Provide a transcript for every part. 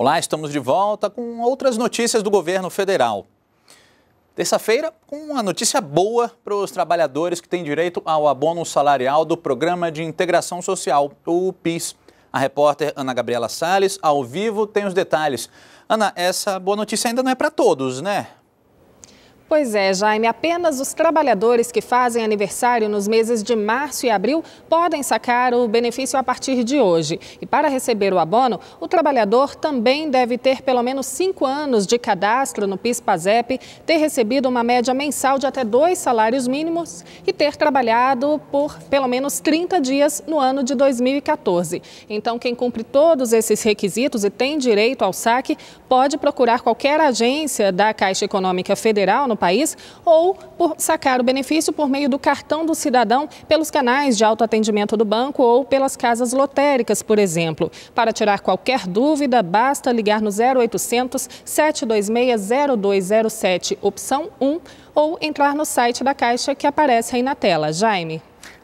Olá, estamos de volta com outras notícias do governo federal. Terça-feira, com uma notícia boa para os trabalhadores que têm direito ao abono salarial do Programa de Integração Social, o PIS. A repórter Ana Gabriela Sales, ao vivo, tem os detalhes. Ana, essa boa notícia ainda não é para todos, né? Pois é, Jaime, apenas os trabalhadores que fazem aniversário nos meses de março e abril podem sacar o benefício a partir de hoje. E para receber o abono, o trabalhador também deve ter pelo menos cinco anos de cadastro no PIS-PASEP, ter recebido uma média mensal de até dois salários mínimos e ter trabalhado por pelo menos 30 dias no ano de 2014. Então, quem cumpre todos esses requisitos e tem direito ao saque, pode procurar qualquer agência da Caixa Econômica Federal no país ou por sacar o benefício por meio do cartão do cidadão pelos canais de autoatendimento do banco ou pelas casas lotéricas, por exemplo. Para tirar qualquer dúvida, basta ligar no 0800 726 0207, opção 1, ou entrar no site da Caixa que aparece aí na tela. Jaime.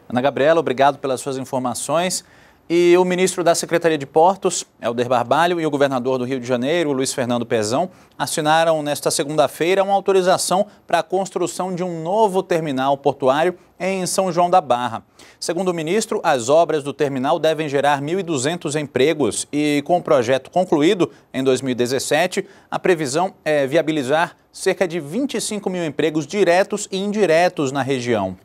Ana Gabriela, obrigado pelas suas informações. E o ministro da Secretaria de Portos, Helder Barbalho, e o governador do Rio de Janeiro, Luiz Fernando Pezão, assinaram nesta segunda-feira uma autorização para a construção de um novo terminal portuário em São João da Barra. Segundo o ministro, as obras do terminal devem gerar 1.200 empregos e, com o projeto concluído em 2017, a previsão é viabilizar cerca de 25 mil empregos diretos e indiretos na região.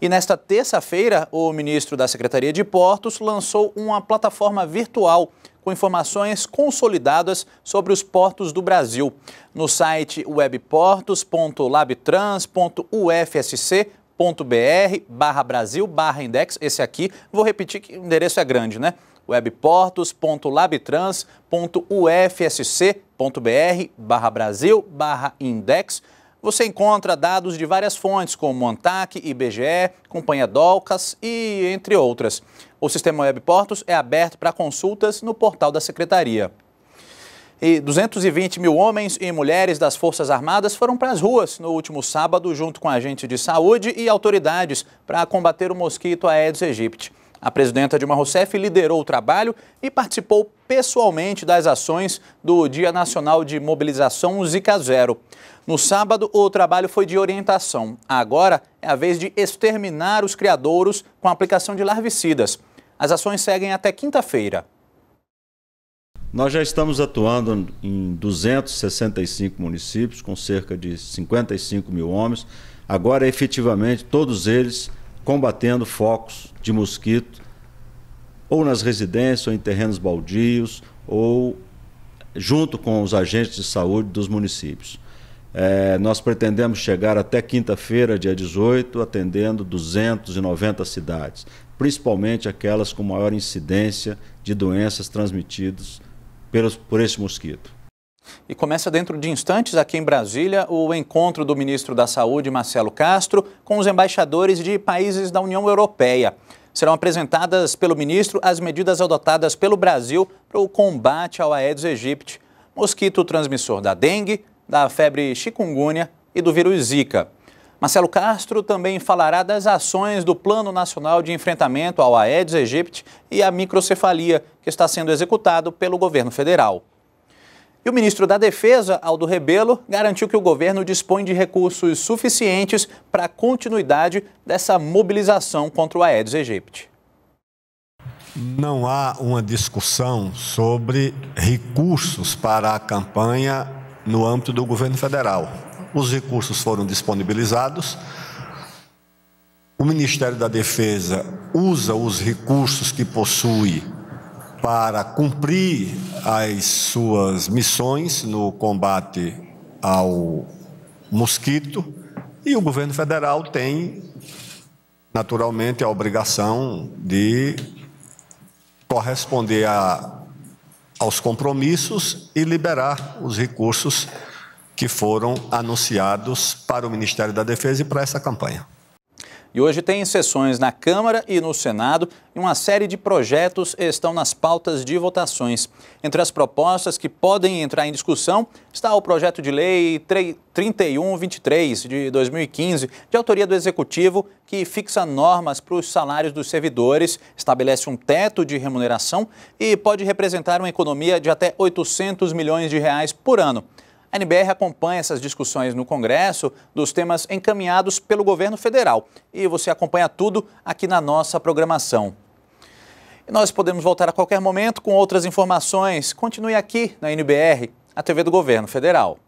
E nesta terça-feira, o ministro da Secretaria de Portos lançou uma plataforma virtual com informações consolidadas sobre os portos do Brasil. No site webportos.labtrans.ufsc.br barra Brasil barra index, esse aqui, vou repetir que o endereço é grande, né? webportos.labtrans.ufsc.br barra Brasil barra index. Você encontra dados de várias fontes, como ANTAC, IBGE, Companhia Dolcas e entre outras. O sistema Web Portos é aberto para consultas no portal da Secretaria. E 220 mil homens e mulheres das Forças Armadas foram para as ruas no último sábado, junto com agentes de saúde e autoridades, para combater o mosquito Aedes aegypti. A presidenta Dilma Rousseff liderou o trabalho e participou pessoalmente das ações do Dia Nacional de Mobilização Zika Zero. No sábado, o trabalho foi de orientação. Agora é a vez de exterminar os criadouros com a aplicação de larvicidas. As ações seguem até quinta-feira. Nós já estamos atuando em 265 municípios, com cerca de 55 mil homens. Agora, efetivamente, todos eles combatendo focos de mosquito, ou nas residências, ou em terrenos baldios, ou junto com os agentes de saúde dos municípios. É, nós pretendemos chegar até quinta-feira, dia 18, atendendo 290 cidades, principalmente aquelas com maior incidência de doenças transmitidas pelos, por esse mosquito. E começa dentro de instantes, aqui em Brasília, o encontro do ministro da Saúde, Marcelo Castro, com os embaixadores de países da União Europeia. Serão apresentadas pelo ministro as medidas adotadas pelo Brasil para o combate ao Aedes aegypti, mosquito transmissor da dengue, da febre chikungunya e do vírus Zika. Marcelo Castro também falará das ações do Plano Nacional de Enfrentamento ao Aedes aegypti e à microcefalia, que está sendo executado pelo governo federal. E o ministro da Defesa, Aldo Rebelo, garantiu que o governo dispõe de recursos suficientes para a continuidade dessa mobilização contra o Aedes aegypti. Não há uma discussão sobre recursos para a campanha no âmbito do governo federal. Os recursos foram disponibilizados. O Ministério da Defesa usa os recursos que possui para cumprir as suas missões no combate ao mosquito e o governo federal tem naturalmente a obrigação de corresponder a, aos compromissos e liberar os recursos que foram anunciados para o Ministério da Defesa e para essa campanha. E hoje tem sessões na Câmara e no Senado e uma série de projetos estão nas pautas de votações. Entre as propostas que podem entrar em discussão está o projeto de lei 3123 de 2015, de autoria do Executivo, que fixa normas para os salários dos servidores, estabelece um teto de remuneração e pode representar uma economia de até 800 milhões de reais por ano. A NBR acompanha essas discussões no Congresso dos temas encaminhados pelo governo federal. E você acompanha tudo aqui na nossa programação. E nós podemos voltar a qualquer momento com outras informações. Continue aqui na NBR, a TV do Governo Federal.